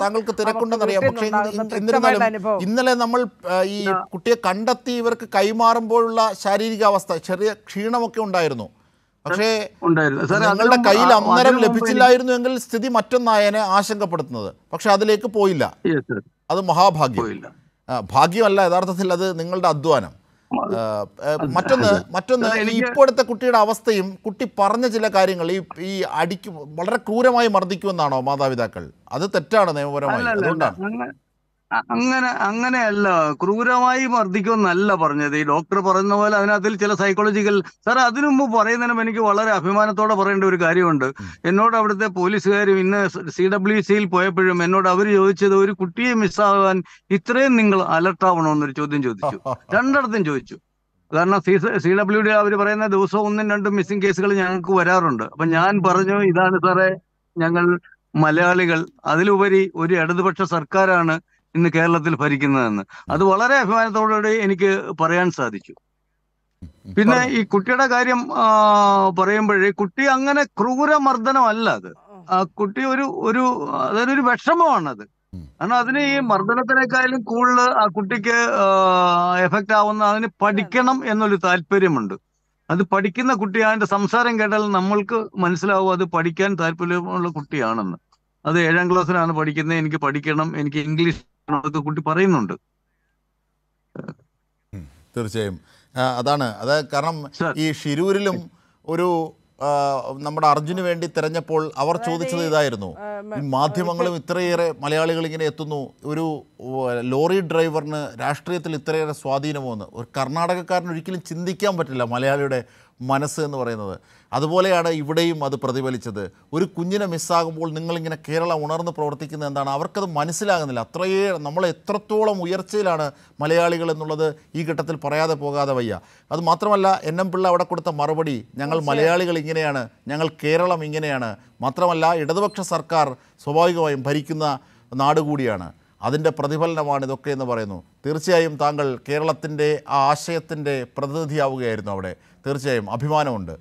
താങ്കൾക്ക് തിരക്കുണ്ടെന്നറിയാം പക്ഷേ എന്നിരുന്നാലും ഇന്നലെ നമ്മൾ ഈ കുട്ടിയെ കണ്ടെത്തി ഇവർക്ക് കൈമാറുമ്പോഴുള്ള ശാരീരികാവസ്ഥ ചെറിയ ക്ഷീണമൊക്കെ ഉണ്ടായിരുന്നു പക്ഷേ ഞങ്ങളുടെ കയ്യിൽ അന്നേരം ലഭിച്ചില്ലായിരുന്നു എങ്കിൽ സ്ഥിതി മറ്റൊന്നായനെ ആശങ്കപ്പെടുത്തുന്നത് പക്ഷെ അതിലേക്ക് പോയില്ല അത് മഹാഭാഗ്യം ഭാഗ്യമല്ല യഥാർത്ഥത്തിൽ അത് നിങ്ങളുടെ അധ്വാനം മറ്റൊന്ന് മറ്റൊന്ന് ഇപ്പോഴത്തെ കുട്ടിയുടെ അവസ്ഥയും കുട്ടി പറഞ്ഞ ചില കാര്യങ്ങൾ ഈ ഈ അടിക്കും വളരെ ക്രൂരമായി മർദ്ദിക്കുമെന്നാണോ മാതാപിതാക്കൾ അത് തെറ്റാണ് നിയമപരമായി അതുകൊണ്ടാണ് അങ്ങനെ അങ്ങനെയല്ല ക്രൂരമായി മർദ്ദിക്കുമെന്നല്ല പറഞ്ഞത് ഈ ഡോക്ടർ പറയുന്ന പോലെ അതിനകത്തിൽ ചില സൈക്കോളജിക്കൽ സാർ അതിനു മുമ്പ് പറയുന്നതിനും എനിക്ക് വളരെ അഭിമാനത്തോടെ പറയേണ്ട ഒരു കാര്യമുണ്ട് എന്നോട് അവിടുത്തെ പോലീസുകാരും ഇന്ന് സി ഡബ്ല്യു സിയിൽ പോയപ്പോഴും എന്നോട് അവർ ചോദിച്ചത് ഒരു കുട്ടിയെ മിസ്സാവാൻ ഇത്രയും നിങ്ങൾ എന്നൊരു ചോദ്യം ചോദിച്ചു രണ്ടിടത്തും ചോദിച്ചു കാരണം സി സി ഡബ്ല്യു ഡി അവർ പറയുന്ന ദിവസവും ഒന്നും രണ്ടും മിസ്സിംഗ് കേസുകൾ ഞങ്ങൾക്ക് വരാറുണ്ട് അപ്പൊ ഞാൻ പറഞ്ഞു ഇതാണ് സാറേ ഞങ്ങൾ മലയാളികൾ അതിലുപരി ഒരു ഇടതുപക്ഷ സർക്കാരാണ് ഇന്ന് കേരളത്തിൽ ഭരിക്കുന്നതെന്ന് അത് വളരെ അഭിമാനത്തോടുകൂടി എനിക്ക് പറയാൻ സാധിച്ചു പിന്നെ ഈ കുട്ടിയുടെ കാര്യം പറയുമ്പോഴേ കുട്ടി അങ്ങനെ ക്രൂരമർദ്ദനമല്ല അത് ആ കുട്ടി ഒരു ഒരു അതായത് ഒരു വിഷമമാണത് കാരണം അതിന് ഈ മർദ്ദനത്തിനേക്കാളും കൂടുതൽ ആ കുട്ടിക്ക് എഫക്റ്റ് ആവുന്ന അതിന് പഠിക്കണം എന്നൊരു താല്പര്യമുണ്ട് അത് പഠിക്കുന്ന കുട്ടി അതിന്റെ സംസാരം കേട്ടാൽ നമ്മൾക്ക് മനസ്സിലാവും അത് പഠിക്കാൻ താല്പര്യമുള്ള കുട്ടിയാണെന്ന് അത് ഏഴാം ക്ലാസ്സിലാണ് പഠിക്കുന്നത് എനിക്ക് പഠിക്കണം എനിക്ക് ഇംഗ്ലീഷ് എന്നൊക്കെ കുട്ടി പറയുന്നുണ്ട് തീർച്ചയായും അതാണ് അത് കാരണം ഈ ഷിരൂരിലും ഒരു നമ്മുടെ അർജുന് വേണ്ടി തിരഞ്ഞപ്പോൾ അവർ ചോദിച്ചത് ഇതായിരുന്നു മാധ്യമങ്ങളും ഇത്രയേറെ മലയാളികൾ ഇങ്ങനെ എത്തുന്നു ഒരു ലോറി ഡ്രൈവറിന് രാഷ്ട്രീയത്തിൽ ഇത്രയേറെ സ്വാധീനമോന്ന് ഒരു കർണാടകക്കാരന് ഒരിക്കലും ചിന്തിക്കാൻ പറ്റില്ല മലയാളിയുടെ മനസ്സ് എന്ന് പറയുന്നത് അതുപോലെയാണ് ഇവിടെയും അത് പ്രതിഫലിച്ചത് ഒരു കുഞ്ഞിനെ മിസ്സാകുമ്പോൾ നിങ്ങളിങ്ങനെ കേരളം ഉണർന്ന് പ്രവർത്തിക്കുന്നത് എന്താണ് അവർക്കത് മനസ്സിലാകുന്നില്ല അത്രയേ നമ്മൾ എത്രത്തോളം ഉയർച്ചയിലാണ് മലയാളികൾ എന്നുള്ളത് ഈ ഘട്ടത്തിൽ പറയാതെ പോകാതെ വയ്യ അത് മാത്രമല്ല എൻ എം പിള്ള അവിടെ കൊടുത്ത മറുപടി ഞങ്ങൾ മലയാളികൾ ഇങ്ങനെയാണ് ഞങ്ങൾ കേരളം ഇങ്ങനെയാണ് മാത്രമല്ല ഇടതുപക്ഷ സർക്കാർ സ്വാഭാവികമായും ഭരിക്കുന്ന നാട് കൂടിയാണ് അതിൻ്റെ പ്രതിഫലനമാണ് ഇതൊക്കെ എന്ന് പറയുന്നു തീർച്ചയായും താങ്കൾ കേരളത്തിൻ്റെ ആ ആശയത്തിൻ്റെ പ്രതിനിധിയാവുകയായിരുന്നു അവിടെ തീർച്ചയായും അഭിമാനമുണ്ട്